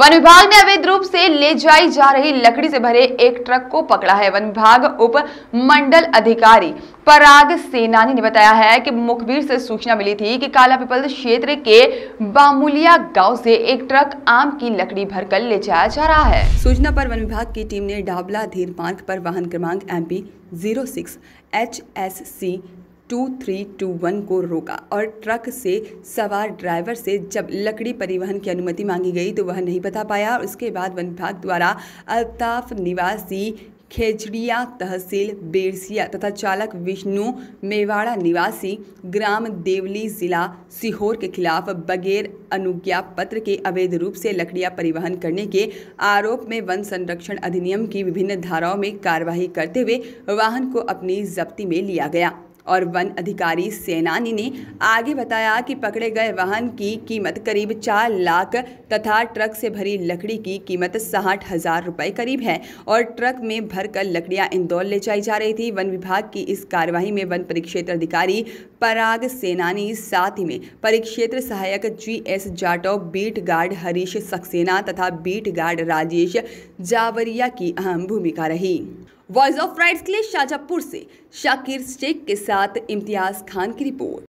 one विभाग ने अवैध रूप से ले जाई जा रही लकड़ी से भरे एक ट्रक को पकड़ा है वन विभाग उप मंडल अधिकारी पराग सेनानी ने बताया है कि मुखबिर से सूचना मिली थी कि काला पिपल क्षेत्र के बामुलिया गांव से एक ट्रक आम की लकड़ी भरकर ले जाया जा रहा है सूचना पर वन विभाग की टीम ने डाबला धीर मार्ग पर वाहन क्रमांक M P zero six H S C two three two one को रोका और ट्रक से सवार ड्राइवर से जब लकड़ी परिवहन की अनुमति मांगी गई तो वह नहीं बता पाया और उसके बाद वन विभाग द्वारा अल्ताफ निवासी खेजड़िया तहसील बेरसिया तथा चालक विष्णु मेवाड़ा निवासी ग्राम देवली जिला सीहोर के खिलाफ बगैर अनुज्ञा पत्र के अवैध रूप से लकड़ियां परिवहन करने के आरोप में वन संरक्षण अधिनियम की विभिन्न धाराओं में कार्यवाही करते हुए वाहन को अपनी जब्ती में लिया गया और वन अधिकारी सेनानी ने आगे बताया कि पकड़े गए वाहन की कीमत करीब चार लाख तथा ट्रक से भरी लकड़ी की कीमत साठ हजार रुपये करीब है और ट्रक में भरकर लकड़ियां इंदौर ले जाई जा रही थी वन विभाग की इस कार्यवाही में वन परिक्षेत्र अधिकारी पराग सेनानी साथ ही में परिक्षेत्र सहायक G S Jatav beat guard Harish Saxena तथा बीट गार्ड राजेश जावरिया की अहम भूमिका रही वॉइस ऑफ राइट्स के लिए शाजापुर से शाकिर शेख के साथ इम्तियाज खान की रिपोर्ट